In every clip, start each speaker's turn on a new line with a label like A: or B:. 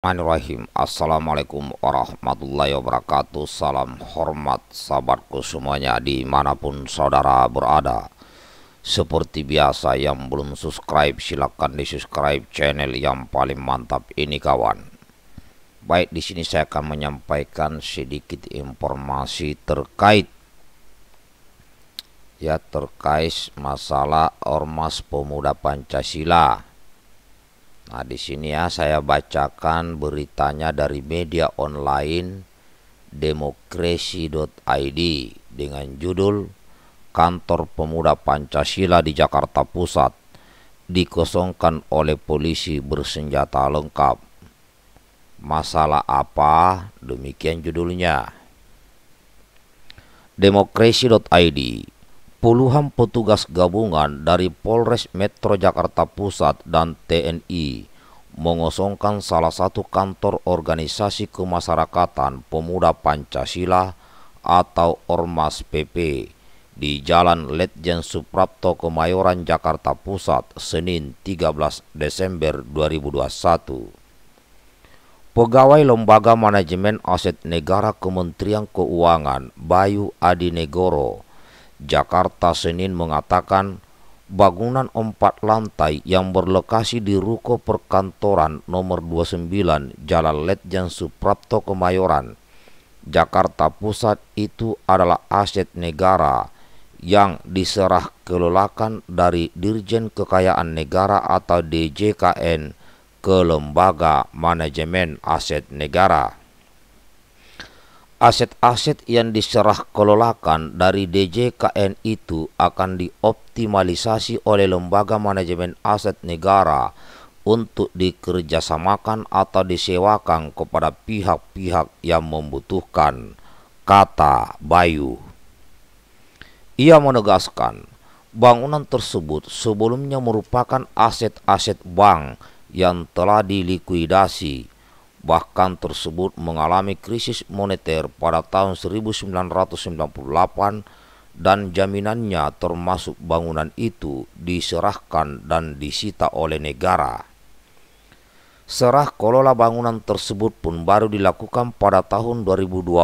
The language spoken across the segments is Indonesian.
A: Bismillahirrahmanirrahim Assalamualaikum warahmatullahi wabarakatuh Salam hormat sahabatku semuanya dimanapun saudara berada Seperti biasa yang belum subscribe silahkan di subscribe channel yang paling mantap ini kawan Baik di sini saya akan menyampaikan sedikit informasi terkait Ya terkait masalah Ormas Pemuda Pancasila Nah, di sini ya saya bacakan beritanya dari media online demokrasi.id dengan judul Kantor Pemuda Pancasila di Jakarta Pusat dikosongkan oleh polisi bersenjata lengkap. Masalah apa? Demikian judulnya. Demokrasi.id Puluhan petugas gabungan dari Polres Metro Jakarta Pusat dan TNI mengosongkan salah satu kantor organisasi kemasyarakatan pemuda Pancasila atau Ormas PP di Jalan Letjen Suprapto Kemayoran Jakarta Pusat Senin 13 Desember 2021. Pegawai Lembaga Manajemen Aset Negara Kementerian Keuangan Bayu Adinegoro Jakarta Senin mengatakan bangunan empat lantai yang berlokasi di Ruko Perkantoran nomor 29 Jalan Letjen Suprapto Kemayoran, Jakarta Pusat itu adalah aset negara yang diserah kelolakan dari Dirjen Kekayaan Negara atau DJKN ke Lembaga Manajemen Aset Negara. Aset-aset yang diserah kelolakan dari DJKN itu akan dioptimalisasi oleh lembaga manajemen aset negara untuk dikerjasamakan atau disewakan kepada pihak-pihak yang membutuhkan, kata Bayu. Ia menegaskan, bangunan tersebut sebelumnya merupakan aset-aset bank yang telah dilikuidasi bahkan tersebut mengalami krisis moneter pada tahun 1998 dan jaminannya termasuk bangunan itu diserahkan dan disita oleh negara. Serah kelola bangunan tersebut pun baru dilakukan pada tahun 2020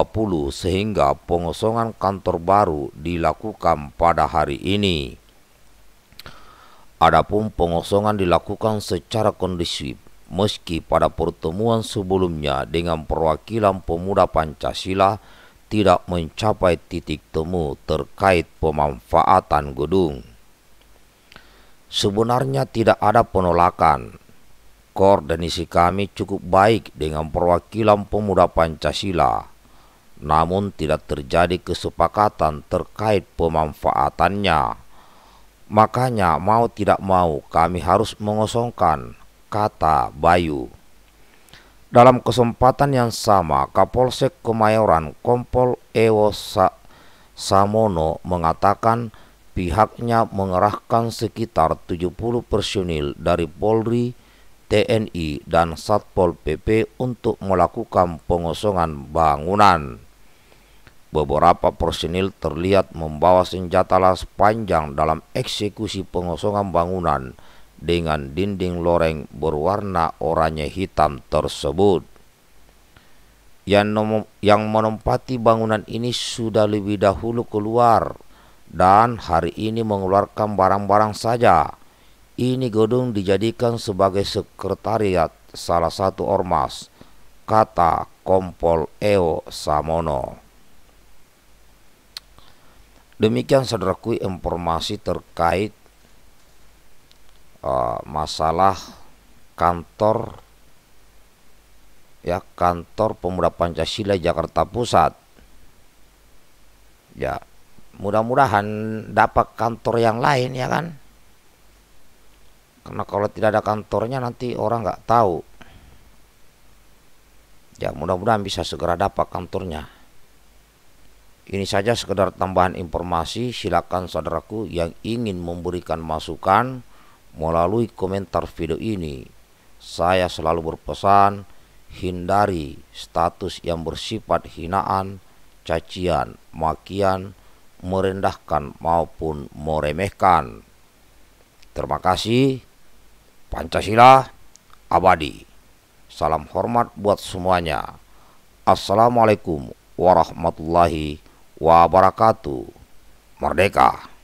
A: sehingga pengosongan kantor baru dilakukan pada hari ini. Adapun pengosongan dilakukan secara kondisif meski pada pertemuan sebelumnya dengan perwakilan pemuda Pancasila tidak mencapai titik temu terkait pemanfaatan gedung. Sebenarnya tidak ada penolakan. Koordinasi kami cukup baik dengan perwakilan pemuda Pancasila, namun tidak terjadi kesepakatan terkait pemanfaatannya. Makanya mau tidak mau kami harus mengosongkan kata Bayu. Dalam kesempatan yang sama, Kapolsek Kemayoran Kompol Ewo Sa Samono mengatakan pihaknya mengerahkan sekitar 70 personil dari Polri, TNI, dan Satpol PP untuk melakukan pengosongan bangunan. Beberapa personil terlihat membawa senjata las panjang dalam eksekusi pengosongan bangunan dengan dinding loreng berwarna oranye hitam tersebut. Yang, menempati bangunan ini sudah lebih dahulu keluar dan hari ini mengeluarkan barang-barang saja. Ini gedung dijadikan sebagai sekretariat salah satu ormas, kata Kompol Eo Samono. Demikian saudaraku informasi terkait Eh, masalah kantor ya kantor pemuda Pancasila Jakarta Pusat ya mudah-mudahan dapat kantor yang lain ya kan karena kalau tidak ada kantornya nanti orang nggak tahu ya mudah-mudahan bisa segera dapat kantornya ini saja sekedar tambahan informasi silakan saudaraku yang ingin memberikan masukan Melalui komentar video ini, saya selalu berpesan hindari status yang bersifat hinaan, cacian, makian, merendahkan maupun meremehkan. Terima kasih. Pancasila abadi. Salam hormat buat semuanya. Assalamualaikum warahmatullahi wabarakatuh. Merdeka!